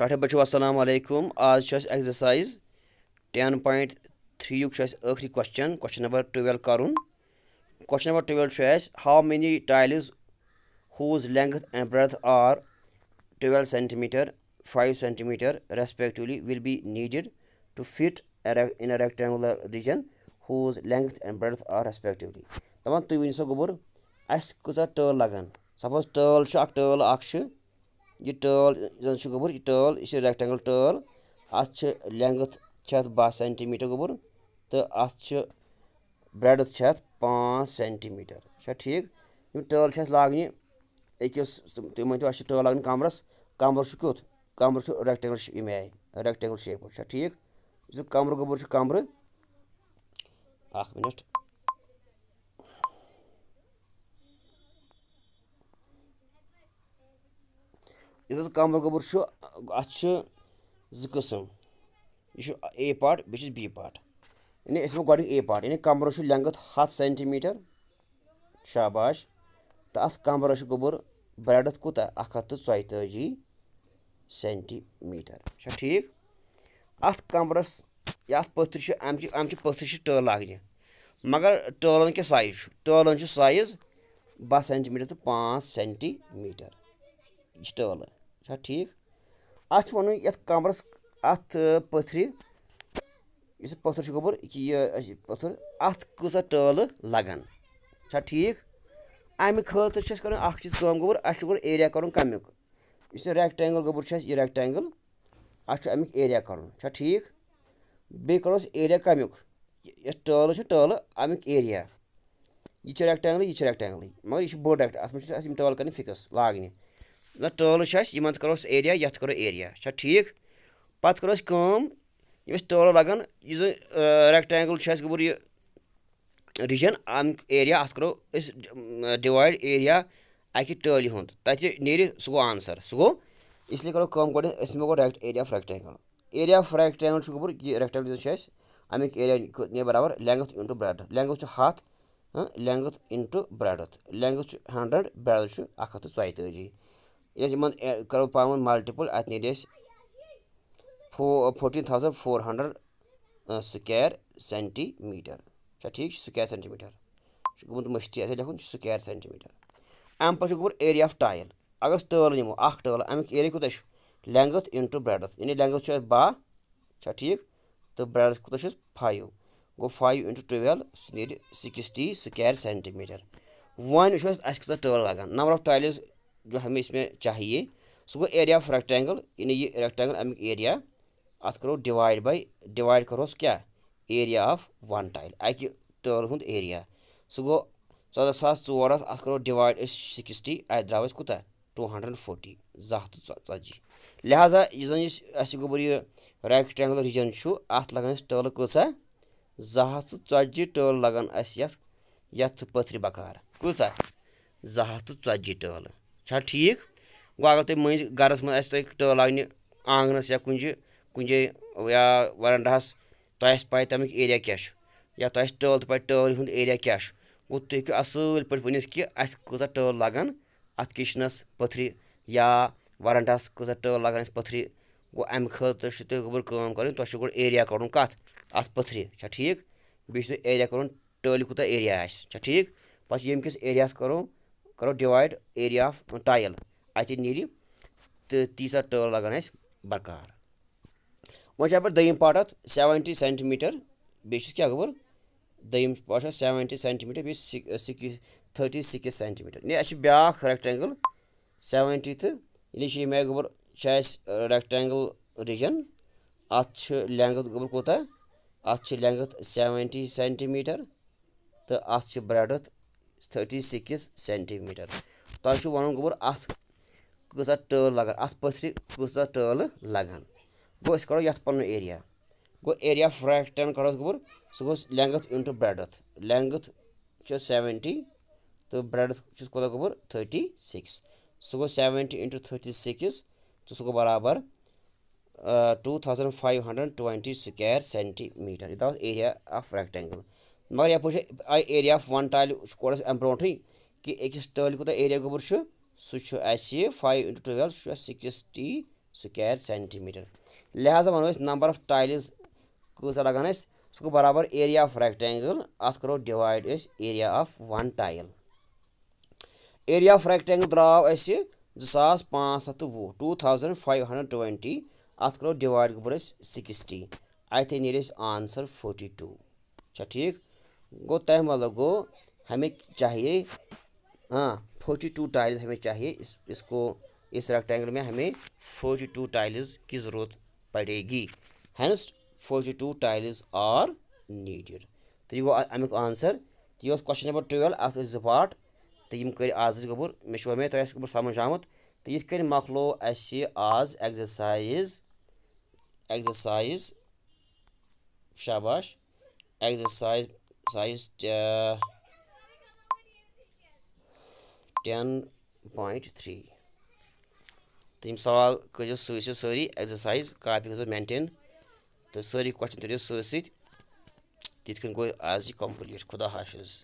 پٮ۪ٹھٕ بچو اَسَلام علیکُم آز چھُ اَسہِ اٮ۪گزَسایِز ٹٮ۪ن پویِنٛٹ تھِرٛی یُک چھُ اَسہِ ٲخری کوسچن کوسچن نمبر ٹُوٮ۪ل کَرُن کوسچن نمبر ٹُوٮ۪ل چھُ اَسہِ how many tiles whose length and breadth are twelve centimetre five centimetre respectively will be needed to fit in a rectangular region whose length and breadth are respectively دَپان تُہۍ ؤنِو سا گوٚبُر اَسہِ کۭژاہ ٹٲل لَگَن suppose ٹٲل چھُ اَکھ ٹٲل اَکھ چھِ یہِ ٹٲل زَن چھِ گوٚبُر یہِ ٹٲل یہِ چھِ رٮ۪کٹینٛگٕل ٹٲل اَتھ چھِ لٮ۪نٛگٕتھ چھِ اَتھ بَہہ سٮ۪نٹی میٖٹر گوٚبُر تہٕ اَتھ چھِ برٛٮ۪ڈٕتھ چھِ اَتھ پانٛژھ سٮ۪نٹی میٖٹر چھا ٹھیٖک یِم ٹٲل چھِ اَسہِ لاگنہِ أکِس تُہۍ مٲنۍتو اَسہِ چھِ ٹٲل لاگٕنۍ کَمرَس کَمرٕ چھُ کیُتھ کَمرٕ چھُ رٮ۪کٹینٛگٕل ییٚمہِ آیہِ رٮ۪کٹینٛگٕل شیپہِ چھا ٹھیٖک یُس یہِ کَمرٕ گوٚبُر چھُ کَمرٕ اَکھ مِنَٹ یُس حظ کمبر گوٚبُر چھُ اَتھ چھِ زٕ قٕسٕم یہِ چھُ اے پاٹ بیٚیہِ چھُس بی پاٹ یعنی أسۍ وَنو گۄڈٕنیُک اے پاٹ یعنی کَمرَس چھُ لٮ۪نٛگٕتھ ہَتھ سٮ۪نٹی میٖٹر شاباش تہٕ اَتھ کَمرَس چھُ گوٚبُر برٛٮ۪ڈٕتھ کوٗتاہ اَکھ ہَتھ تہٕ ژۄیہِ تٲجی سٮ۪نٹی میٖٹر چھا ٹھیٖک اَتھ کَمرَس یا اَتھ پٔتھرِ چھِ اَمچہِ اَمچہِ پٔتھرِ چھِ ٹٲل لاگنہِ مگر ٹٲلَن کیٛاہ سایز چھُ ٹٲلَن چھُ سایز بَہہ سٮ۪نٹی میٖٹر تہٕ پانٛژھ سٮ۪نٹی میٖٹر یہِ چھِ ٹٲلہٕ چھا ٹھیٖک اَتھ چھُ وَنُن یَتھ کَمرَس اَتھ پٔتھرِ یُس یہِ پٔتھٕر چھُ گوٚبُر یہِ پٔتھٕر اَتھ کۭژاہ ٹٲلہٕ لَگَن چھا ٹھیٖک اَمہِ خٲطرٕ چھِ اَسہِ کَرٕنۍ اَکھ چیٖز کٲم گوٚبُر اَسہِ چھُ گۄڈٕ ایریا کَرُن کَمیُک یُس یہِ رٮ۪کٹینٛگٕل گوٚبُر چھُ اَسہِ یہِ رٮ۪کٹینٛگٕل اَتھ چھُ اَمیُک ایریا کَڑُن چھا ٹھیٖک بیٚیہِ کَڑو أسۍ ایریا کَمیُک یَتھ ٹٲلہٕ چھِ ٹٲلہٕ اَمیُک ایریا یہِ چھِ رٮ۪کٹینٛگلٕے یہِ چھِ رٮ۪کٹینٛگلٕے مگر یہِ چھِ بوٚڑ رٮ۪کٹ اَتھ منٛز چھِ اَسہِ یِم ٹٲلہٕ کَرنہِ فِکٕس لاگنہِ ना ٹٲلہٕ چھِ اَسہِ یِمَن کَرو أسۍ ایریا یَتھ کَرو ایریا چھا ٹھیٖک پَتہٕ کٔر اَسہِ کٲم یِم اَسہِ ٹٲلہٕ لَگان یہِ زَن رٮ۪کٹینٛگٕل چھُ اَسہِ گوٚمُت یہِ رِجَن اَمہِ ایریا اَتھ کَرو أسۍ ڈِوایڈ ایریا اَکہِ ٹٲلہِ ہُنٛد تَتہِ نیرِ سُہ گوٚو آنسَر سُہ گوٚو اِسلیے کَرو کٲم گۄڈٕنٮ۪تھ أسۍ نِمو گۄڈٕ رٮ۪کٹ area of rectangle area of rectangle چھُ گوٚمُت یہِ رٮ۪کٹینٛگٕل چھُ اَسہِ اَمیُک ایریا نیرِ برابر لینٛگٕتھ اِنٹوٗ برٛٮ۪ڈٕتھ لینٛگٕتھ چھُ ہَتھ لینٛگٕتھ اِنٹوٗ برٛٮ۪ڈٕتھ لینٛگٕتھ چھُ ہَنٛڈرنٛڈ برٛٮ۪ڈٕتھ چھُ اَکھ ہَتھ تہٕ ژۄیہِ تٲجی यस इन करो पावन मल्टिपल अत ने फो fourteen thousand four hundred square centimetre अच्छा ठीक स्केर सेंटीमीटर गुमुत मश्ती अत लिखुन स्केर सेंटीमीटर अम पे गोबर एरिया ऑफ टाइल अगर टल नमो अ टल अमिक एरिया कूत लेंगथ इंटू ब्रेडथ यानी लेंगथ बह अच्छा ठीक तो ब्रेडथ कूत फाइव गो फाइव इंटू टुवेल्व सह नीर सिक्सटी स्केर सेंटीमीटर वन वो टल लगन नंबर ऑफ टाइल्स जो हमें इसमें चाहिए सो गो एरिया ऑफ रेक्टेंगल यानी ये रेक्टेंगल अमिक एरिया अत करो डिवाइड बाय डिवाइड करो क्या एरिया ऑफ वन टाइल अक टर्न हूँ एरिया तो सो गो चौदह सास चोर अत करो डिवाइड सिक्सटी अत द्राव कूत टू हंड्रेड फोर्टी जह तो ची लिहाजा यह गोबर यह रेक्टेंगल रिजन अत लगन टर्ल कसा जह तो टर्ल लगन अथ पथरी बकार कूत जह तो टर्ल چھا ٹھیٖک گوٚو اگر تُہۍ مٔنٛزۍ گَرَس منٛز آسہِ تۄہہِ ٹٲر لاگنہِ آنٛگنَس یا کُنہِ جہِ کُنہِ جایہِ یا وَرَنڈاہَس تۄہہِ آسہِ پَے تَمیُک ایریا کیٛاہ چھُ یا تۄہہِ آسہِ ٹٲل تہِ پَے ٹٲلہِ ہُنٛد ایریا کیٛاہ چھُ گوٚو تُہۍ ہیٚکِو اَصۭل پٲٹھۍ ؤنِتھ کہِ اَسہِ کۭژاہ ٹٲل لَگَن اَتھ کِچنَس پٔتھرِ یا وَرَنڈاہَس کۭژاہ ٹٲل لَگَن اَسہِ پٔتھرِ گوٚو اَمہِ خٲطرٕ چھُ تۄہہِ گۄڈٕ کٲم کَرٕنۍ تۄہہِ چھُو گۄڈٕ ایریا کَڑُن کَتھ اَتھ پٔتھرِ چھا ٹھیٖک بیٚیہِ چھُ تۄہہِ ایریا کَرُن ٹٲلہِ کوٗتاہ ایریا آسہِ چھا ٹھیٖک پَتہٕ چھِ ییٚمہِ کِس ایریاہَس کَرو करो डिवाइड एरिया ऑफ टाइल अत नीर तो तीस टल लगन अस बरकार वह दम पार्ट अत सेवेंटी सेंटीमीटर बेस क्या गोबर दम पार्ट seventy centimetre base thirty six centimetre ये यह ब्या रेक्टेंगल सेवेंटी तो ये यह गोबर रेक्टेंगल रिजन अत लेंगथ गोबर कोत अत लेंगथ सेवेंटी सेंटीमीटर तो अत ब्रेडथ थर्टी सिक्स सेंटीमीटर तह वन गोबर अत कह टल लगान अत पथर कह टल लगान गो करो ये पुन एरिया गो एरिया फ्रैक्टन कड़ो गोबर सह गो length into breadth length seventy तो ब्रेडथ कह गोबर थर्टी सिक्स सह गो सेवेंटी इंटू थर्टी सिक्स तो सह गो बराबर two thousand five hundred twenty square centimetre ये एरिया ऑफ रेक्टेंगल मगर यप आई एरिया ऑफ वन टाइल कौर अम ब्रोटे कि अकिस टाइल कूत तो एरिया गोबर सह फाइव इंटू टुवेल्व सह सिक्सटी स्क्वायर सेंटीमीटर लिहाजा वनो नंबर ऑफ टाइल्स कसा लगान सह गो बराबर एरिया ऑफ रेक्टेंगल अत करो divide area of one tile area of rectangle द्राव अस जास पाँच हथ वह two thousand five hundred twenty अत करो डिवाइड गोबर सिक्सटी अत नीर आंसर फोर्टी टू अच्छा ठीक गो तय मतलब गो हमें चाहिए हाँ फोर्टी टू टाइल्स हमें चाहिए इस इसको इस रेक्टेंगल में हमें फोर्टी टू टाइल्स की ज़रूरत पड़ेगी hence forty two tiles are needed तो गो अमिक आंसर तो यह क्वेश्चन नंबर ट्वेल्व अत जो पार्ट तो यम कर आज कबूर मे मे तुम कबूर समझ आमुत तो इस कर मकलो आज एक्सरसाइज एक्सरसाइज शाबाश एक्सरसाइज size sized uh, 10.3 तो यम सवाल करो सो सारी एक्सरसाइज कापी कर मेनटेन तो सारी क्वेश्चन तरीव सत गो आज यह कम्प्लीट खुदा हाफिज़